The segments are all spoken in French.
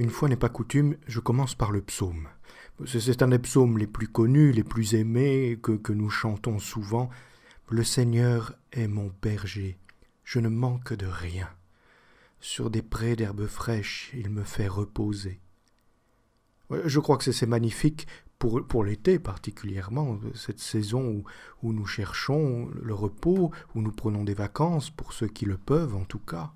une fois n'est pas coutume, je commence par le psaume. C'est un des psaumes les plus connus, les plus aimés, que, que nous chantons souvent. Le Seigneur est mon berger, je ne manque de rien. Sur des prés d'herbes fraîches, il me fait reposer. Je crois que c'est magnifique pour, l'été particulièrement, cette saison où nous cherchons le repos, où nous prenons des vacances, pour ceux qui le peuvent en tout cas.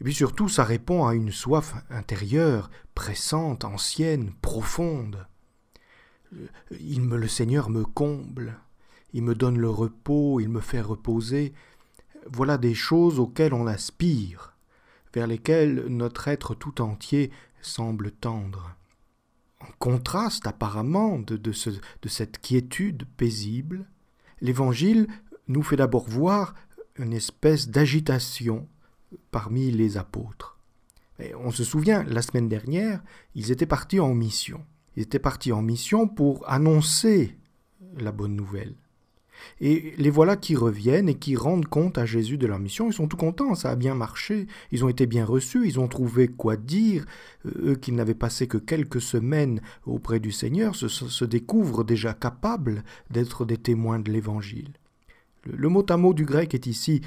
Et puis surtout, ça répond à une soif intérieure, pressante, ancienne, profonde. Euh, il me, le Seigneur me comble, il me donne le repos, il me fait reposer. Voilà des choses auxquelles on aspire, vers lesquelles notre être tout entier semble tendre. En contraste apparemment de cette quiétude paisible, l'Évangile nous fait d'abord voir une espèce d'agitation, parmi les apôtres. Et on se souvient, la semaine dernière, ils étaient partis en mission. Ils étaient partis en mission pour annoncer la bonne nouvelle. Et les voilà qui reviennent et qui rendent compte à Jésus de leur mission. Ils sont tout contents, ça a bien marché, ils ont été bien reçus, ils ont trouvé quoi dire. Euh, eux qui n'avaient passé que quelques semaines auprès du Seigneur se, découvrent déjà capables d'être des témoins de l'Évangile. Le, le, mot à mot du grec est ici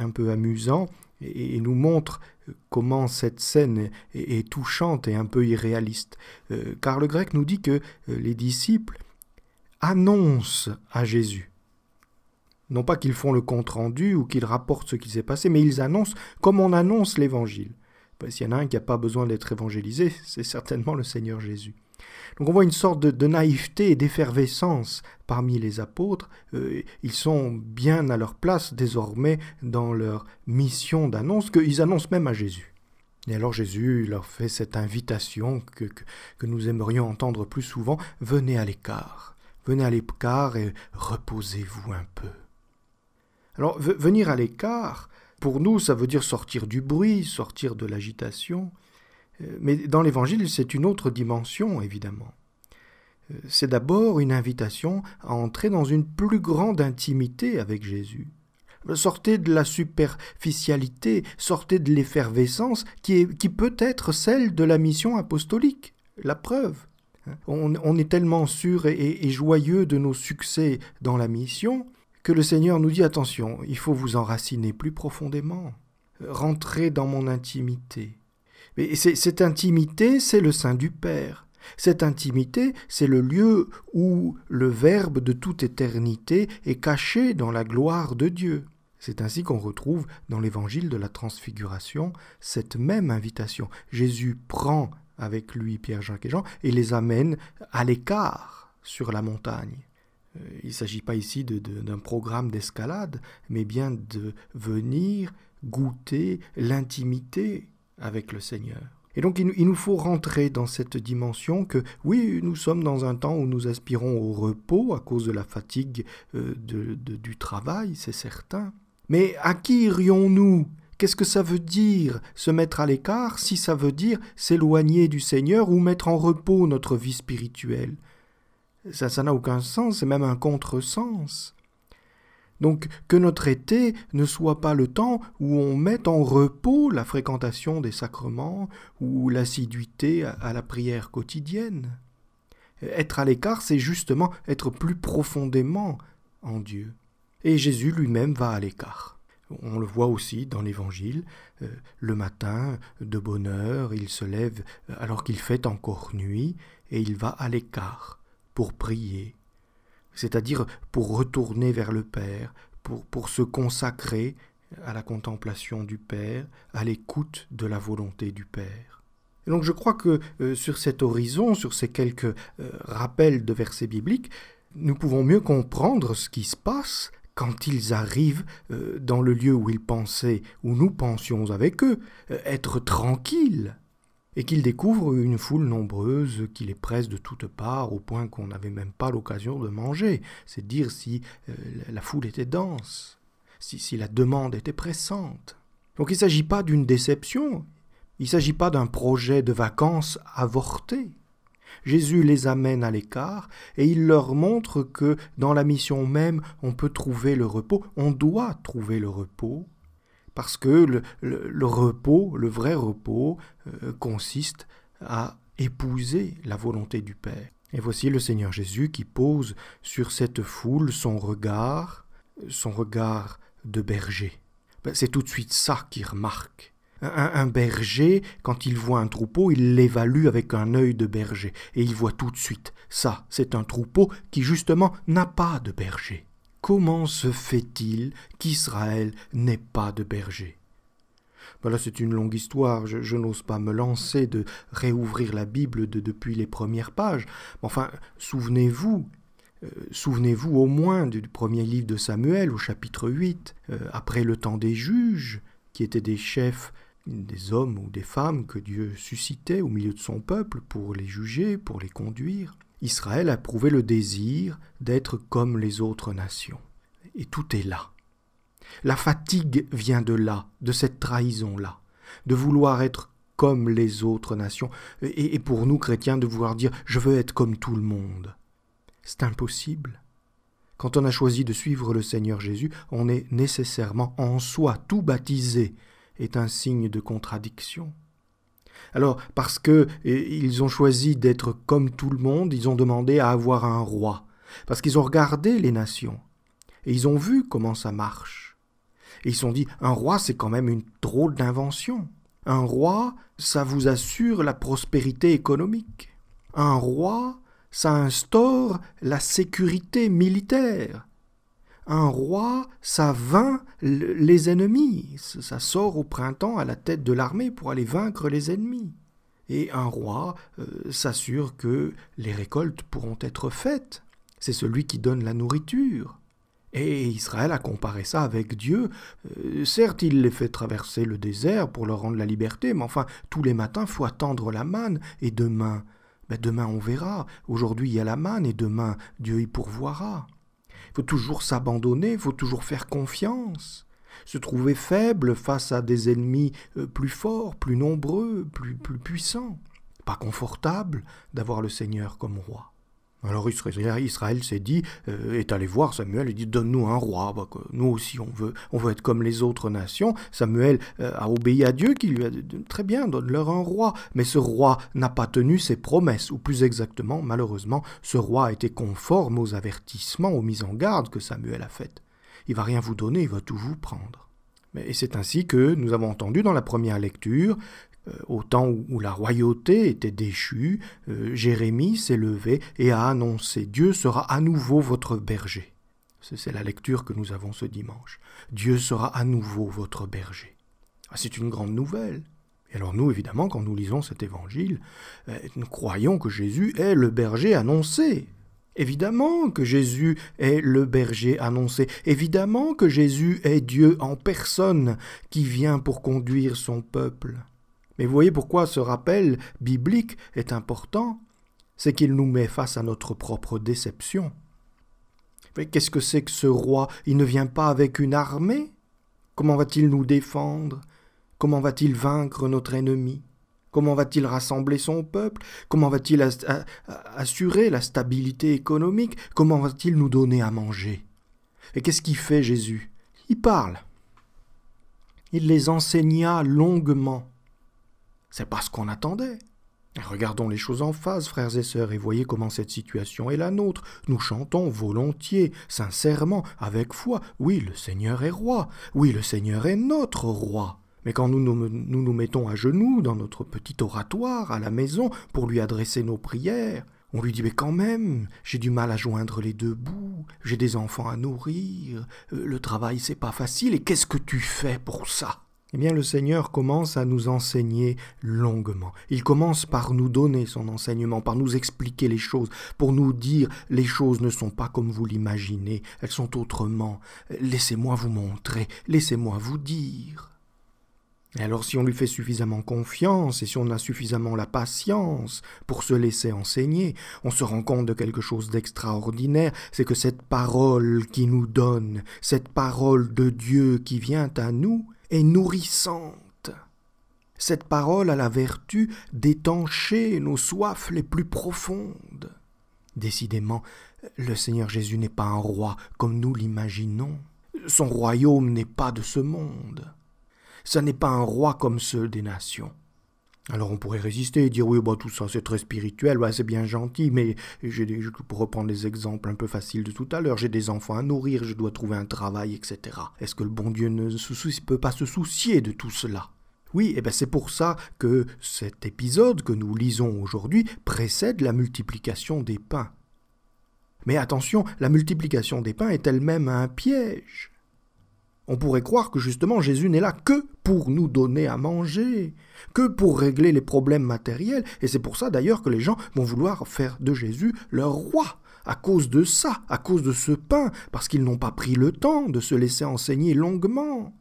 un peu amusant et, nous montre euh, comment cette scène est, touchante et un peu irréaliste. Euh, car le grec nous dit que euh, les disciples annoncent à Jésus. Non pas qu'ils font le compte-rendu ou qu'ils rapportent ce qui s'est passé, mais ils annoncent comme on annonce l'Évangile. S'il y en a un qui n'a pas besoin d'être évangélisé, c'est certainement le Seigneur Jésus. Donc on voit une sorte de, naïveté et d'effervescence parmi les apôtres. Euh, ils sont bien à leur place désormais dans leur mission d'annonce qu'ils annoncent même à Jésus. Et alors Jésus leur fait cette invitation que nous aimerions entendre plus souvent, venez à l'écart, venez à l'écart et reposez-vous un peu. Alors venir à l'écart, pour nous, ça veut dire sortir du bruit, sortir de l'agitation, euh, mais dans l'Évangile, c'est une autre dimension, évidemment. Euh, c'est d'abord une invitation à entrer dans une plus grande intimité avec Jésus. Sortez de la superficialité, sortez de l'effervescence qui, peut être celle de la mission apostolique. La preuve. On, est tellement sûr et, joyeux de nos succès dans la mission que le Seigneur nous dit attention, il faut vous enraciner plus profondément, rentrer dans mon intimité. Mais cette intimité, c'est le sein du Père. Cette intimité, c'est le lieu où le Verbe de toute éternité est caché dans la gloire de Dieu. C'est ainsi qu'on retrouve dans l'évangile de la transfiguration cette même invitation. Jésus prend avec lui Pierre, Jacques et Jean et les amène à l'écart sur la montagne. Euh, il ne s'agit pas ici d'un programme d'escalade, mais bien de venir goûter l'intimité avec le Seigneur. Et donc il, nous faut rentrer dans cette dimension que oui, nous sommes dans un temps où nous aspirons au repos à cause de la fatigue euh, du travail, c'est certain. Mais à qui irions-nous Qu'est-ce que ça veut dire se mettre à l'écart si ça veut dire s'éloigner du Seigneur ou mettre en repos notre vie spirituelle Ça, ça n'a aucun sens, c'est même un contresens. Donc que notre été ne soit pas le temps où on met en repos la fréquentation des sacrements ou l'assiduité à la prière quotidienne. Être à l'écart, c'est justement être plus profondément en Dieu. Et Jésus lui-même va à l'écart. On le voit aussi dans l'Évangile. Euh, le matin, de bonne heure, il se lève euh, alors qu'il fait encore nuit, et il va à l'écart pour prier, c'est-à-dire pour retourner vers le Père, pour, se consacrer à la contemplation du Père, à l'écoute de la volonté du Père. donc je crois que euh, sur cet horizon, sur ces quelques euh, rappels de versets bibliques, nous pouvons mieux comprendre ce qui se passe quand ils arrivent euh, dans le lieu où ils pensaient, où nous pensions avec eux, être tranquilles et qu'ils découvrent une foule nombreuse qui les presse de toutes parts au point qu'on n'avait même pas l'occasion de manger. C'est dire si euh, la foule était dense, si, si la demande était pressante. Donc il ne s'agit pas d'une déception, il ne s'agit pas d'un projet de vacances avorté. Jésus les amène à l'écart et il leur montre que dans la mission même, on peut trouver le repos, on doit trouver le repos parce que le, repos, le vrai repos, euh, consiste à épouser la volonté du Père. Et voici le Seigneur Jésus qui pose sur cette foule son regard, son regard de berger. Ben, c'est tout de suite ça qu'il remarque. un, berger, quand il voit un troupeau, il l'évalue avec un œil de berger, et il voit tout de suite, ça, c'est un troupeau qui justement n'a pas de berger comment se fait-il qu'Israël n'ait pas de berger voilà, ben c'est une longue histoire, je, n'ose pas me lancer de réouvrir la Bible de, depuis les premières pages. Enfin, souvenez-vous, euh, souvenez-vous au moins du, premier livre de Samuel au chapitre 8, euh, après le temps des juges, qui étaient des chefs, des hommes ou des femmes que Dieu suscitait au milieu de son peuple pour les juger, pour les conduire. Israël a prouvé le désir d'être comme les autres nations. Et tout est là. La fatigue vient de là, de cette trahison-là, de vouloir être comme les autres nations, et, pour nous chrétiens de vouloir dire je veux être comme tout le monde. C'est impossible. Quand on a choisi de suivre le Seigneur Jésus, on est nécessairement en soi tout baptisé, est un signe de contradiction. Alors, parce qu'ils ont choisi d'être comme tout le monde, ils ont demandé à avoir un roi, parce qu'ils ont regardé les nations, et ils ont vu comment ça marche. Et ils se sont dit, un roi, c'est quand même une drôle d'invention. Un roi, ça vous assure la prospérité économique. Un roi, ça instaure la sécurité militaire. Un roi, ça vainc les ennemis. Ça sort au printemps à la tête de l'armée pour aller vaincre les ennemis. Et un roi euh, s'assure que les récoltes pourront être faites. C'est celui qui donne la nourriture. Et Israël a comparé ça avec Dieu. Euh, certes, il les fait traverser le désert pour leur rendre la liberté, mais enfin, tous les matins, faut attendre la manne, et demain, ben demain on verra. Aujourd'hui, il y a la manne, et demain, Dieu y pourvoira faut toujours s'abandonner, faut toujours faire confiance, se trouver faible face à des ennemis euh, plus forts, plus nombreux, plus, plus puissants. Pas confortable d'avoir le Seigneur comme roi. Alors Israël, s'est dit, euh, est allé voir Samuel et dit donne-nous un roi, bah, nous aussi on veut, on veut être comme les autres nations. Samuel euh, a obéi à Dieu qui lui a dit très bien, donne-leur un roi. Mais ce roi n'a pas tenu ses promesses, ou plus exactement, malheureusement, ce roi a été conforme aux avertissements, aux mises en garde que Samuel a faites. Il va rien vous donner, il va tout vous prendre. Et c'est ainsi que nous avons entendu dans la première lecture euh, au temps où la royauté était déchue, euh, Jérémie s'est levé et a annoncé Dieu sera à nouveau votre berger. C'est la lecture que nous avons ce dimanche. Dieu sera à nouveau votre berger. Ah, c'est une grande nouvelle. Et alors nous, évidemment, quand nous lisons cet évangile, euh, nous croyons que Jésus est le berger annoncé. Évidemment que Jésus est le berger annoncé, évidemment que Jésus est Dieu en personne qui vient pour conduire son peuple. Mais vous voyez pourquoi ce rappel biblique est important C'est qu'il nous met face à notre propre déception. Mais qu'est-ce que c'est que ce roi Il ne vient pas avec une armée Comment va-t-il nous défendre Comment va-t-il vaincre notre ennemi Comment va-t-il rassembler son peuple Comment va-t-il assurer la stabilité économique Comment va-t-il nous donner à manger Et qu'est-ce qu'il fait Jésus Il parle. Il les enseigna longuement. C'est pas ce qu'on attendait. Regardons les choses en phase, frères et sœurs, et voyez comment cette situation est la nôtre. Nous chantons volontiers, sincèrement, avec foi. Oui, le Seigneur est roi. Oui, le Seigneur est notre roi. Mais quand nous nous, nous mettons à genoux dans notre petit oratoire à la maison pour lui adresser nos prières, on lui dit Mais quand même, j'ai du mal à joindre les deux bouts, j'ai des enfants à nourrir, euh, le travail c'est pas facile, et qu'est-ce que tu fais pour ça eh bien le Seigneur commence à nous enseigner longuement. Il commence par nous donner son enseignement, par nous expliquer les choses, pour nous dire les choses ne sont pas comme vous l'imaginez, elles sont autrement. Laissez-moi vous montrer, laissez-moi vous dire. Et alors si on lui fait suffisamment confiance et si on a suffisamment la patience pour se laisser enseigner, on se rend compte de quelque chose d'extraordinaire, c'est que cette parole qui nous donne, cette parole de Dieu qui vient à nous, et nourrissante. Cette parole a la vertu d'étancher nos soifs les plus profondes. Décidément, le Seigneur Jésus n'est pas un roi comme nous l'imaginons. Son royaume n'est pas de ce monde. Ce n'est pas un roi comme ceux des nations. Alors on pourrait résister et dire oui, bah, tout ça c'est très spirituel, ouais bah, c'est bien gentil, mais pour reprendre les exemples un peu faciles de tout à l'heure, j'ai des enfants à nourrir, je dois trouver un travail, etc. Est-ce que le bon Dieu ne peut pas se soucier de tout cela oui, et eh bien c'est pour ça que cet épisode que nous lisons aujourd'hui précède la multiplication des pains. Mais attention, la multiplication des pains est elle-même un piège. On pourrait croire que justement Jésus n'est là que pour nous donner à manger, que pour régler les problèmes matériels, et c'est pour ça d'ailleurs que les gens vont vouloir faire de Jésus leur roi, à cause de ça, à cause de ce pain, parce qu'ils n'ont pas pris le temps de se laisser enseigner longuement.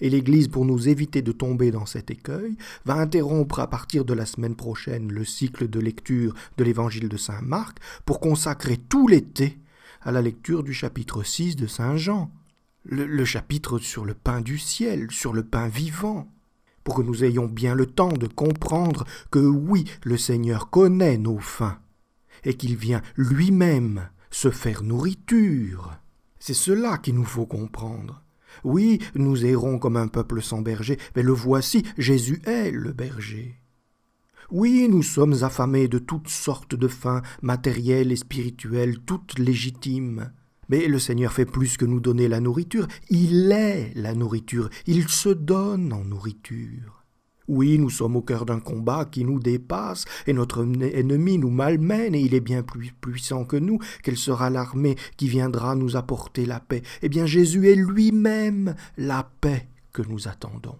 Et l'Église, pour nous éviter de tomber dans cet écueil, va interrompre à partir de la semaine prochaine le cycle de lecture de l'Évangile de Saint Marc pour consacrer tout l'été à la lecture du chapitre 6 de Saint Jean le, chapitre sur le pain du ciel, sur le pain vivant, pour que nous ayons bien le temps de comprendre que oui, le Seigneur connaît nos fins, et qu'il vient lui-même se faire nourriture. C'est cela qu'il nous faut comprendre. Oui, nous errons comme un peuple sans berger, mais le voici, Jésus est le berger. Oui, nous sommes affamés de toutes sortes de fins, matérielles et spirituelles, toutes légitimes. Mais le Seigneur fait plus que nous donner la nourriture, il est la nourriture, il se donne en nourriture. Oui, nous sommes au cœur d'un combat qui nous dépasse, et notre ennemi nous malmène, et il est bien plus puissant que nous. Quelle sera l'armée qui viendra nous apporter la paix Eh bien, Jésus est lui-même la paix que nous attendons.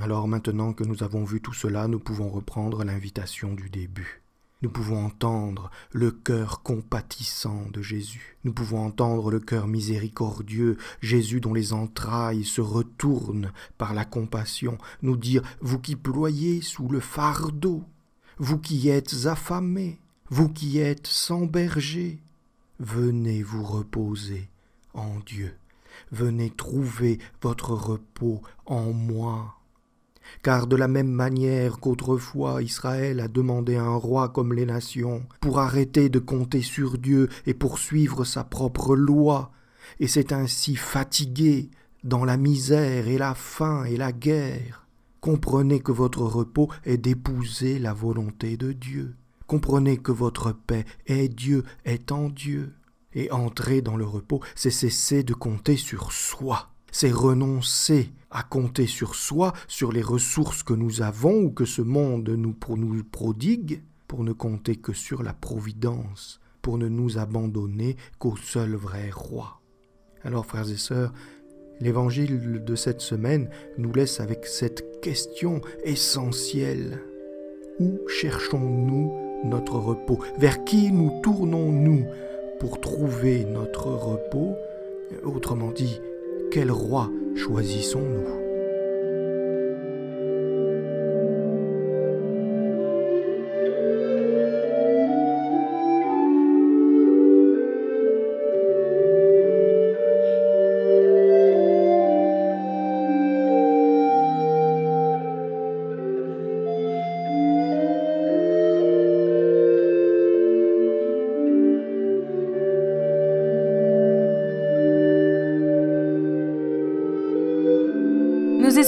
Alors maintenant que nous avons vu tout cela, nous pouvons reprendre l'invitation du début. Nous pouvons entendre le cœur compatissant de Jésus. Nous pouvons entendre le cœur miséricordieux, Jésus dont les entrailles se retournent par la compassion, nous dire Vous qui ployez sous le fardeau, vous qui êtes affamés, vous qui êtes sans berger, venez vous reposer en Dieu. Venez trouver votre repos en moi. Car de la même manière qu'autrefois Israël a demandé un roi comme les nations, pour arrêter de compter sur Dieu et poursuivre sa propre loi, et s'est ainsi fatigué dans la misère et la faim et la guerre, comprenez que votre repos est d'épouser la volonté de Dieu. Comprenez que votre paix est Dieu, est en Dieu. Et entrer dans le repos, c'est cesser de compter sur soi c'est renoncer à compter sur soi, sur les ressources que nous avons ou que ce monde nous, nous prodigue, pour ne compter que sur la providence, pour ne nous abandonner qu'au seul vrai roi. Alors frères et sœurs, l'évangile de cette semaine nous laisse avec cette question essentielle. Où cherchons-nous notre repos Vers qui nous tournons-nous pour trouver notre repos Autrement dit, quel roi choisissons-nous